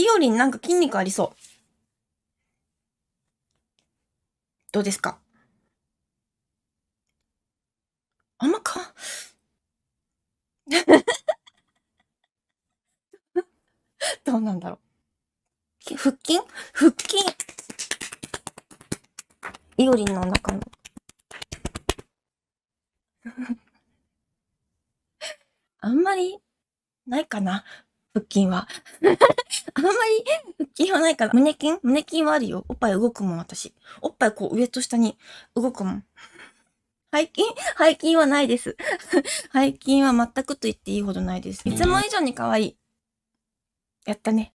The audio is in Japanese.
イオリンなんか筋肉ありそう。どうですかあんまか、どうなんだろう。腹筋腹筋イオリンの中の。あんまりないかな。腹筋は。あんまり腹筋はないから、胸筋胸筋はあるよ。おっぱい動くもん、私。おっぱいこう上と下に動くもん。背筋背筋はないです。背筋は全くと言っていいほどないです。いつも以上に可愛い。やったね。